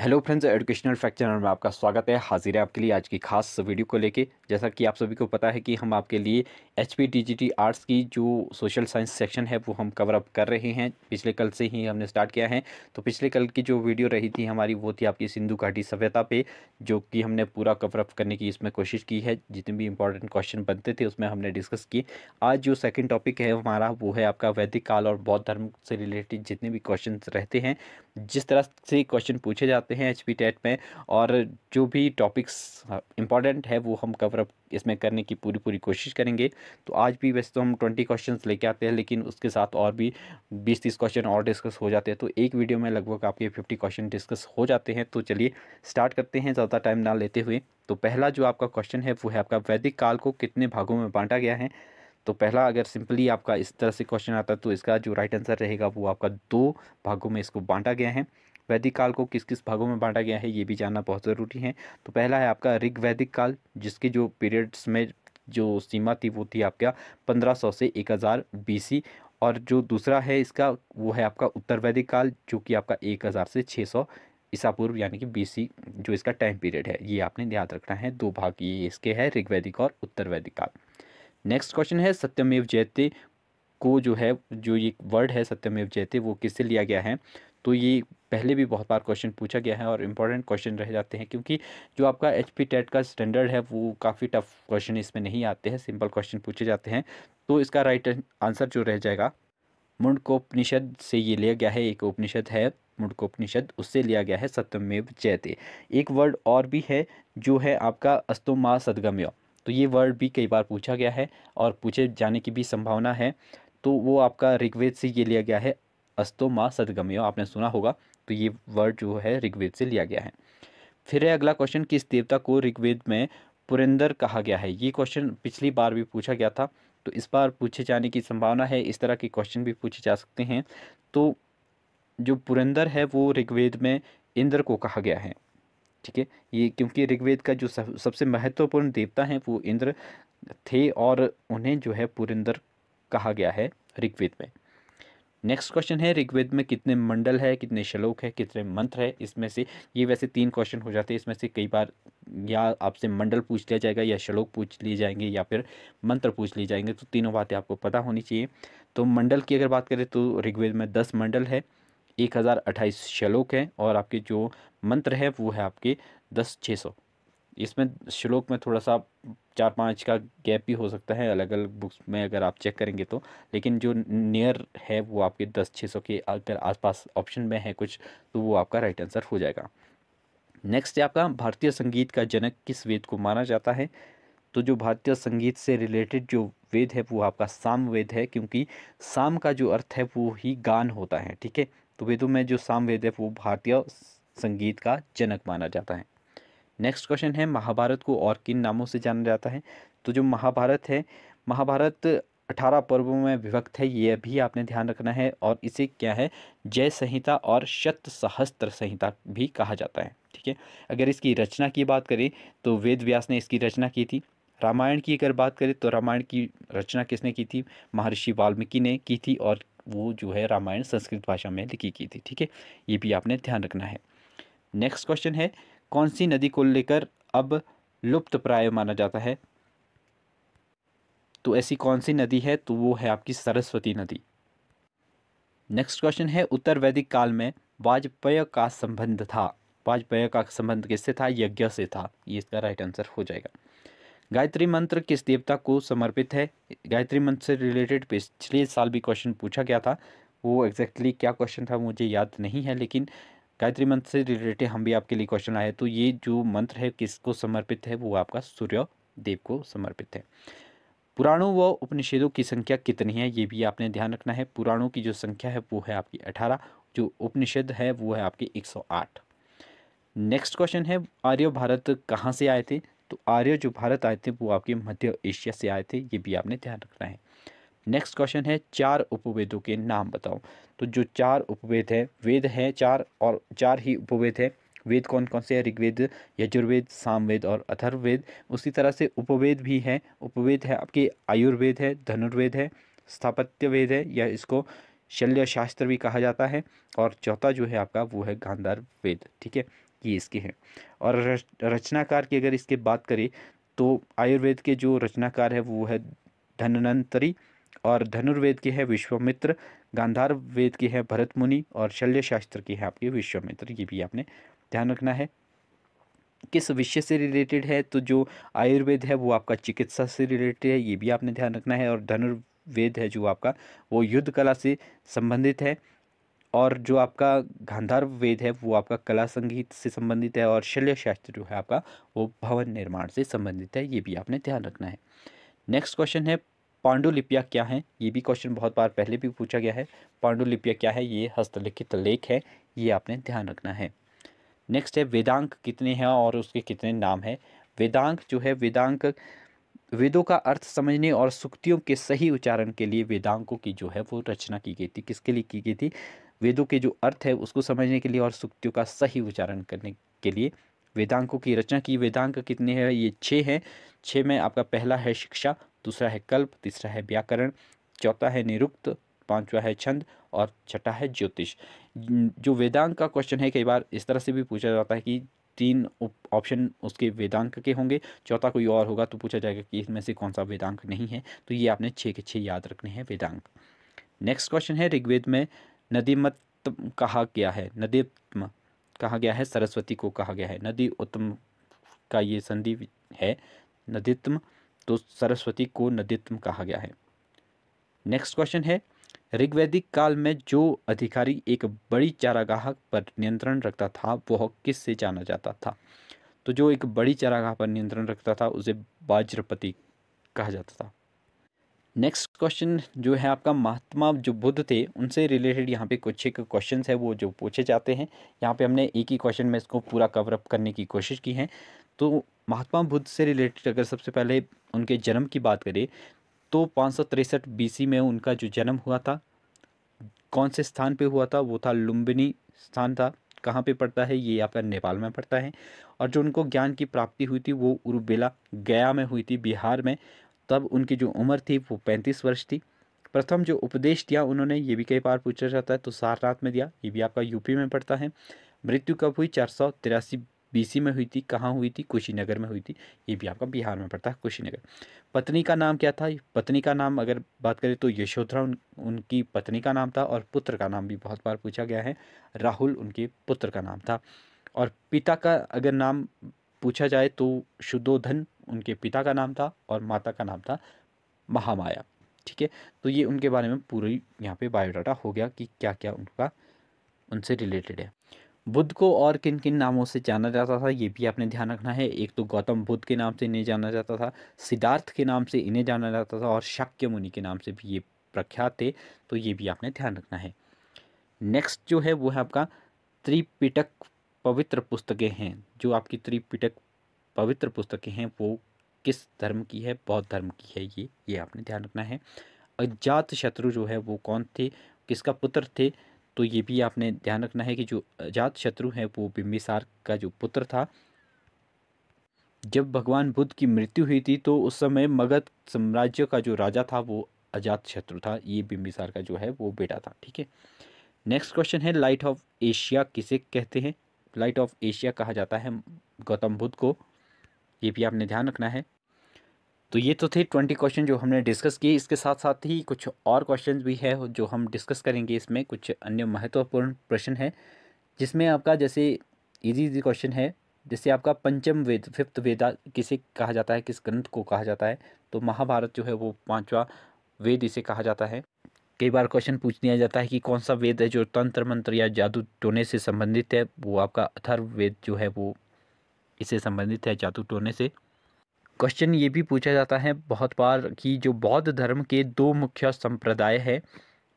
hello friends educational fact channel में आपका स्वागत है हाजिर है आपके लिए आज की खास वीडियो को लेके जैसा कि आप सभी को पता है कि हम आपके लिए एच पी आर्ट्स की जो सोशल साइंस सेक्शन है वो हम कवर अप कर रहे हैं पिछले कल से ही हमने स्टार्ट किया है तो पिछले कल की जो वीडियो रही थी हमारी वो थी आपकी सिंधु घाटी सभ्यता पे जो कि हमने पूरा कवर अप करने की इसमें कोशिश की है जितने भी इंपॉर्टेंट क्वेश्चन बनते थे उसमें हमने डिस्कस किए आज जो सेकेंड टॉपिक है हमारा वो है आपका वैदिक काल और बौद्ध धर्म से रिलेटेड जितने भी क्वेश्चन रहते हैं जिस तरह से क्वेश्चन पूछे जाते जाते हैं एच पी टेट में और जो भी टॉपिक्स इंपॉर्टेंट हाँ, है वो हम कवरअप इसमें करने की पूरी पूरी कोशिश करेंगे तो आज भी वैसे तो हम ट्वेंटी क्वेश्चंस लेके आते हैं लेकिन उसके साथ और भी बीस तीस क्वेश्चन और डिस्कस हो जाते हैं तो एक वीडियो में लगभग आपके फिफ्टी क्वेश्चन डिस्कस हो जाते हैं तो चलिए स्टार्ट करते हैं ज़्यादा टाइम ना लेते हुए तो पहला जो आपका क्वेश्चन है वो है आपका वैदिक काल को कितने भागों में बांटा गया है तो पहला अगर सिंपली आपका इस तरह से क्वेश्चन आता है तो इसका जो राइट आंसर रहेगा वो आपका दो भागों में इसको बांटा गया है वैदिक काल को किस किस भागों में बांटा गया है ये भी जानना बहुत ज़रूरी है तो पहला है आपका ऋग वैदिक काल जिसके जो पीरियड्स में जो सीमा थी वो थी आपका 1500 से 1000 बीसी और जो दूसरा है इसका वो है आपका उत्तर वैदिक काल जो कि आपका 1000 से 600 ईसा पूर्व यानी कि बीसी जो इसका टाइम पीरियड है ये आपने याद रखना है दो भाग ये इसके ऋग ऋग्वैदिक और उत्तर वैदिक काल नेक्स्ट क्वेश्चन है सत्यमेव जयते को जो है जो ये वर्ड है सत्यमेव जयते वो किससे लिया गया है तो ये पहले भी बहुत बार क्वेश्चन पूछा गया है और इम्पॉर्टेंट क्वेश्चन रह जाते हैं क्योंकि जो आपका एच पी टेट का स्टैंडर्ड है वो काफ़ी टफ क्वेश्चन इसमें नहीं आते हैं सिंपल क्वेश्चन पूछे जाते हैं तो इसका राइट आंसर जो रह जाएगा मुंडकोपनिषद से ये लिया गया है एक उपनिषद है मुंडकोपनिषद उससे लिया गया है सत्यमेव जयते एक वर्ड और भी है जो है आपका अस्तो सदगम्य तो ये वर्ड भी कई बार पूछा गया है और पूछे जाने की भी संभावना है तो वो आपका ऋग्वेद से ये लिया गया है अस्तो माँ सदगम्यो आपने सुना होगा तो ये वर्ड जो है ऋग्वेद से लिया गया है फिर है अगला क्वेश्चन किस देवता को ऋग्वेद में पुरेंदर कहा गया है ये क्वेश्चन पिछली बार भी पूछा गया था तो इस बार पूछे जाने की संभावना है इस तरह के क्वेश्चन भी पूछे जा सकते हैं तो जो पुरेंदर है वो ऋग्वेद में इंद्र को कहा गया है ठीक है ये क्योंकि ऋग्वेद का जो सब, सबसे महत्वपूर्ण देवता है वो इंद्र थे और उन्हें जो है पुरेंदर कहा गया है ऋग्वेद में नेक्स्ट क्वेश्चन है ऋग्वेद में कितने मंडल है कितने श्लोक है कितने मंत्र है इसमें से ये वैसे तीन क्वेश्चन हो जाते हैं इसमें से कई बार या आपसे मंडल पूछ लिया जाएगा या श्लोक पूछ लिए जाएंगे या फिर मंत्र पूछ लिए जाएंगे तो तीनों बातें आपको पता होनी चाहिए तो मंडल की अगर बात करें तो ऋग्वेद में दस मंडल है एक हज़ार अट्ठाईस श्लोक हैं और आपके जो मंत्र है वो है आपके दस छः सौ इसमें श्लोक में थोड़ा सा चार पाँच का गैप भी हो सकता है अलग अलग बुक्स में अगर आप चेक करेंगे तो लेकिन जो नियर है वो आपके दस छः सौ के अगर आसपास ऑप्शन में है कुछ तो वो आपका राइट आंसर हो जाएगा नेक्स्ट है आपका भारतीय संगीत का जनक किस वेद को माना जाता है तो जो भारतीय संगीत से रिलेटेड जो वेद है वो आपका साम वेद है क्योंकि साम का जो अर्थ है वो ही गान होता है ठीक है तो वेदों में जो साम वेद है वो भारतीय संगीत का जनक माना जाता है नेक्स्ट क्वेश्चन है महाभारत को और किन नामों से जाना जाता है तो जो महाभारत है महाभारत अठारह पर्वों में विभक्त है ये भी आपने ध्यान रखना है और इसे क्या है जय संहिता और शत सहस्त्र संहिता भी कहा जाता है ठीक है अगर इसकी रचना की बात करें तो वेद व्यास ने इसकी रचना की थी रामायण की अगर बात करें तो रामायण की रचना किसने की थी महर्षि वाल्मीकि ने की थी और वो जो है रामायण संस्कृत भाषा में लिखी की थी ठीक है ये भी आपने ध्यान रखना है नेक्स्ट क्वेश्चन है कौन सी नदी को लेकर अब लुप्त प्राय माना जाता है तो ऐसी कौन सी नदी है तो वो है आपकी सरस्वती नदी नेक्स्ट क्वेश्चन है उत्तर वैदिक काल में वाजपेय का संबंध था वाजपेय का संबंध किससे था यज्ञ से था ये इसका राइट आंसर हो जाएगा गायत्री मंत्र किस देवता को समर्पित है गायत्री मंत्र से रिलेटेड पिछले साल भी क्वेश्चन पूछा गया था वो एग्जैक्टली exactly क्या क्वेश्चन था मुझे याद नहीं है लेकिन गायत्री मंत्र से रिलेटेड हम भी आपके लिए क्वेश्चन आए तो ये जो मंत्र है किसको समर्पित है वो आपका सूर्य देव को समर्पित है पुराणों व उपनिषेदों की संख्या कितनी है ये भी आपने ध्यान रखना है पुराणों की जो संख्या है वो है आपकी अठारह जो उपनिषद है वो है आपकी एक सौ आठ नेक्स्ट क्वेश्चन है आर्य भारत कहाँ से आए थे तो आर्य जो भारत आए थे वो आपके मध्य एशिया से आए थे ये भी आपने ध्यान रखना है नेक्स्ट क्वेश्चन है चार उपवेदों के नाम बताओ तो जो चार उपवेद हैं वेद हैं चार और चार ही उपवेद हैं वेद कौन कौन से हैं ऋग्वेद यजुर्वेद सामवेद और अथर्ववेद उसी तरह से उपवेद भी हैं उपवेद है आपके आयुर्वेद है धनुर्वेद है स्थापत्य वेद है या इसको शल्य शास्त्र भी कहा जाता है और चौथा जो है आपका वो है गांधार वेद ठीक है ये इसके हैं और रचनाकार की अगर इसके बात करें तो आयुर्वेद के जो रचनाकार है वो है धनवंतरी और धनुर्वेद की है विश्वमित्र गांधार वेद की है भरत मुनि और शल्य शास्त्र की है आपकी विश्वमित्र ये भी आपने ध्यान रखना है किस विषय से रिलेटेड है तो जो आयुर्वेद है वो आपका चिकित्सा से रिलेटेड है ये भी आपने ध्यान रखना है और धनुर्वेद है जो आपका वो युद्ध कला से संबंधित है और जो आपका गांधार वेद है वो आपका कला संगीत से संबंधित है और शल्य शास्त्र जो है आपका वो भवन निर्माण से संबंधित है ये भी आपने ध्यान रखना है नेक्स्ट क्वेश्चन है पांडुलिपियाँ क्या हैं ये भी क्वेश्चन बहुत बार पहले भी पूछा गया है पांडुलिपियाँ क्या है ये हस्तलिखित लेख है ये आपने ध्यान रखना है नेक्स्ट है वेदांक कितने हैं और उसके कितने नाम हैं वेदांक जो है वेदांक वेदों का अर्थ समझने और सुक्तियों के सही उच्चारण के लिए वेदांकों की जो है वो रचना की गई थी किसके लिए की गई थी वेदों के जो अर्थ है उसको समझने के लिए और सुक्तियों का सही उच्चारण करने के लिए वेदांकों की रचना की वेदांक कितने हैं ये छः हैं छः में आपका पहला है शिक्षा दूसरा है कल्प तीसरा है व्याकरण चौथा है निरुक्त पांचवा है छंद और छठा है ज्योतिष जो वेदांग का क्वेश्चन है कई बार इस तरह से भी पूछा जाता है कि तीन ऑप्शन उसके वेदांक के होंगे चौथा कोई और होगा तो पूछा जाएगा कि इसमें से कौन सा वेदांक नहीं है तो ये आपने छः के छः याद रखने हैं वेदांक नेक्स्ट क्वेश्चन है ऋग्वेद में नदीमत कहा गया है नदीत्म कहा गया है सरस्वती को कहा गया है नदी उत्तम का ये संधि है नदीत्म तो सरस्वती को नदित्व कहा गया है नेक्स्ट क्वेश्चन है ऋग्वैदिक काल में जो अधिकारी एक बड़ी चारागाह पर नियंत्रण रखता था वह किस से जाना जाता था तो जो एक बड़ी चारागाह पर नियंत्रण रखता था उसे बाज्रपति कहा जाता था नेक्स्ट क्वेश्चन जो है आपका महात्मा जो बुद्ध थे उनसे रिलेटेड यहाँ पे कुछ एक क्वेश्चन है वो जो पूछे जाते हैं यहाँ पे हमने एक ही क्वेश्चन में इसको पूरा कवरअप करने की कोशिश की है तो महात्मा बुद्ध से रिलेटेड अगर सबसे पहले उनके जन्म की बात करें तो पाँच सौ तिरसठ बीसी में उनका जो जन्म हुआ था कौन से स्थान पे हुआ था वो था लुम्बिनी स्थान था कहाँ पे पड़ता है ये आपका नेपाल में पड़ता है और जो उनको ज्ञान की प्राप्ति हुई थी वो उर्बेला गया में हुई थी बिहार में तब उनकी जो उम्र थी वो पैंतीस वर्ष थी प्रथम जो उपदेश दिया उन्होंने ये भी कई बार पूछा जाता है तो सारनाथ में दिया ये भी आपका यूपी में पड़ता है मृत्यु कब हुई चार सौ तिरासी बीसी में हुई थी कहाँ हुई थी कुशीनगर में हुई थी ये भी आपका बिहार में पड़ता है कुशीनगर पत्नी का नाम क्या था पत्नी का नाम अगर बात करें तो यशोधरा उन, उनकी पत्नी का नाम था और पुत्र का नाम भी बहुत बार पूछा गया है राहुल उनके पुत्र का नाम था और पिता का अगर नाम पूछा जाए तो शुद्धोधन उनके पिता का नाम था और माता का नाम था महामाया ठीक है तो ये उनके बारे में पूरी यहाँ पे बायोडाटा हो गया कि क्या क्या उनका उनसे रिलेटेड है बुद्ध को और किन किन नामों से जाना जाता था ये भी आपने ध्यान रखना है एक तो गौतम बुद्ध के नाम से इन्हें जाना जाता था सिद्धार्थ के नाम से इन्हें जाना जाता था और शाक्य मुनि के नाम से भी ये प्रख्यात थे तो ये भी आपने ध्यान रखना है नेक्स्ट जो है वो है आपका त्रिपिटक पवित्र पुस्तकें हैं जो आपकी त्रिपिटक पवित्र पुस्तकें हैं वो किस धर्म की है बौद्ध धर्म की है ये ये आपने ध्यान रखना है अजात शत्रु जो है वो कौन थे किसका पुत्र थे तो ये भी आपने ध्यान रखना है कि जो अजात शत्रु है वो बिम्बिसार का जो पुत्र था जब भगवान बुद्ध की मृत्यु हुई थी तो उस समय मगध साम्राज्य का जो राजा था वो अजात शत्रु था ये बिम्बिसार का जो है वो बेटा था ठीक है नेक्स्ट क्वेश्चन है लाइट ऑफ एशिया किसे कहते हैं लाइट ऑफ एशिया कहा जाता है गौतम बुद्ध को ये भी आपने ध्यान रखना है तो ये तो थे ट्वेंटी क्वेश्चन जो हमने डिस्कस किए इसके साथ साथ ही कुछ और क्वेश्चन भी है जो हम डिस्कस करेंगे इसमें कुछ अन्य महत्वपूर्ण प्रश्न है जिसमें आपका जैसे इजी इजी क्वेश्चन है जैसे आपका पंचम वेद फिफ्थ वेदा किसे कहा जाता है किस ग्रंथ को कहा जाता है तो महाभारत जो है वो पाँचवा वेद इसे कहा जाता है कई बार क्वेश्चन पूछ दिया जाता है कि कौन सा वेद है जो तंत्र मंत्र या जादू टोने से संबंधित है वो आपका अथर्व वेद जो है वो इसे संबंधित है जादू टोने से क्वेश्चन ये भी पूछा जाता है बहुत बार कि जो बौद्ध धर्म के दो मुख्य संप्रदाय है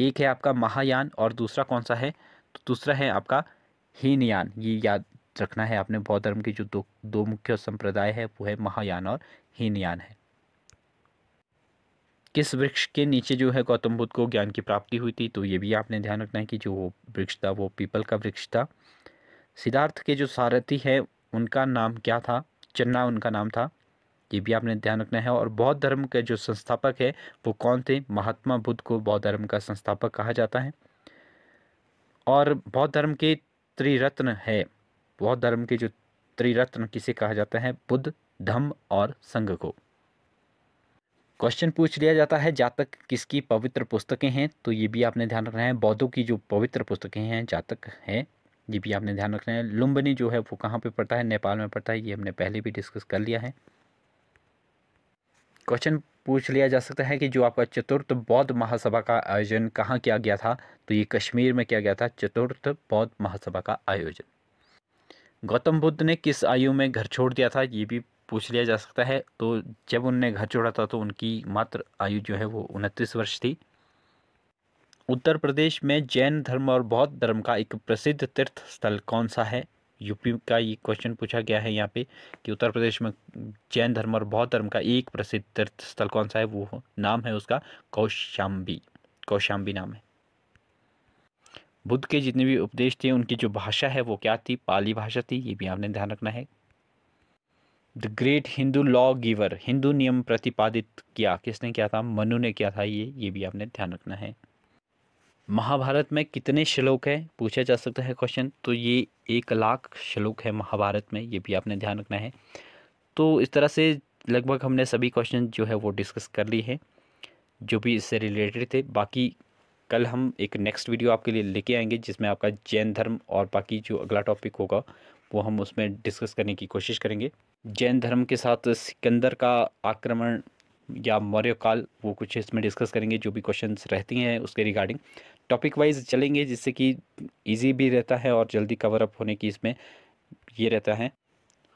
एक है आपका महायान और दूसरा कौन सा है तो दूसरा है आपका हीनयान ये याद रखना है आपने बौद्ध धर्म के जो दो दो मुख्य संप्रदाय है वो है महायान और हीनयान है किस वृक्ष के नीचे जो है गौतम बुद्ध को ज्ञान की प्राप्ति हुई थी तो ये भी आपने ध्यान रखना है कि जो वो वृक्ष था वो पीपल का वृक्ष था सिद्धार्थ के जो सारथी है उनका नाम क्या था चन्ना उनका नाम था ये भी आपने ध्यान रखना है और बौद्ध धर्म के जो संस्थापक है वो कौन थे महात्मा बुद्ध को बौद्ध धर्म का संस्थापक कहा जाता है और बौद्ध धर्म के त्रिरत्न है बौद्ध धर्म के जो त्रिरत्न किसे कहा जाता है बुद्ध धम्म और संघ को क्वेश्चन पूछ लिया जाता है जातक किसकी पवित्र पुस्तकें हैं तो ये भी आपने ध्यान रखना है बौद्धों की जो पवित्र पुस्तकें हैं जातक है ये भी आपने ध्यान रखना है लुम्बनी जो है वो कहाँ पे पड़ता है नेपाल में पड़ता है ये हमने पहले भी डिस्कस कर लिया है क्वेश्चन पूछ लिया जा सकता है कि जो आपका चतुर्थ बौद्ध महासभा का आयोजन कहाँ किया गया था तो ये कश्मीर में किया गया था चतुर्थ बौद्ध महासभा का आयोजन गौतम बुद्ध ने किस आयु में घर छोड़ दिया था ये भी पूछ लिया जा सकता है तो जब उनने घर छोड़ा था तो उनकी मात्र आयु जो है वो उनतीस वर्ष थी उत्तर प्रदेश में जैन धर्म और बौद्ध धर्म का एक प्रसिद्ध तीर्थ स्थल कौन सा है यूपी का ये क्वेश्चन पूछा गया है यहाँ पे कि उत्तर प्रदेश में जैन धर्म और बौद्ध धर्म का एक प्रसिद्ध तीर्थ स्थल कौन सा है वो नाम है उसका कौशाम्बी कौशाम्बी नाम है बुद्ध के जितने भी उपदेश थे उनकी जो भाषा है वो क्या थी पाली भाषा थी ये भी आपने ध्यान रखना है the great Hindu law giver Hindu नियम प्रतिपादित किया किसने किया था मनु ने किया था ये ये भी आपने ध्यान रखना है महाभारत में कितने श्लोक हैं पूछा जा सकता है क्वेश्चन तो ये एक लाख श्लोक है महाभारत में ये भी आपने ध्यान रखना है तो इस तरह से लगभग हमने सभी क्वेश्चन जो है वो डिस्कस कर लिए हैं जो भी इससे रिलेटेड थे बाकी कल हम एक नेक्स्ट वीडियो आपके लिए लेके आएंगे जिसमें आपका जैन धर्म और बाकी जो अगला टॉपिक होगा वो हम उसमें डिस्कस करने की कोशिश करेंगे जैन धर्म के साथ सिकंदर का आक्रमण या मौर्य काल वो कुछ इसमें डिस्कस करेंगे जो भी क्वेश्चंस रहती हैं उसके रिगार्डिंग टॉपिक वाइज चलेंगे जिससे कि इजी भी रहता है और जल्दी कवर अप होने की इसमें ये रहता है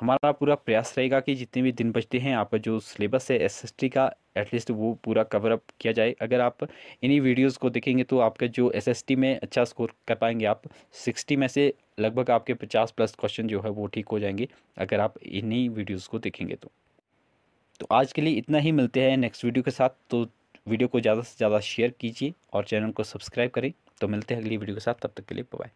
हमारा पूरा प्रयास रहेगा कि जितने भी दिन बचते हैं आपका जो सिलेबस है टी का एटलीस्ट वो पूरा कवर अप किया जाए अगर आप इन्हीं वीडियोस को देखेंगे तो आपका जो टी में अच्छा स्कोर कर पाएंगे आप सिक्सटी में से लगभग आपके पचास प्लस क्वेश्चन जो है वो ठीक हो जाएंगे अगर आप इन्हीं वीडियोज़ को देखेंगे तो तो आज के लिए इतना ही मिलते हैं नेक्स्ट वीडियो के साथ तो वीडियो को ज़्यादा से ज़्यादा शेयर कीजिए और चैनल को सब्सक्राइब करें तो मिलते हैं अगली वीडियो के साथ तब तक के लिए बाय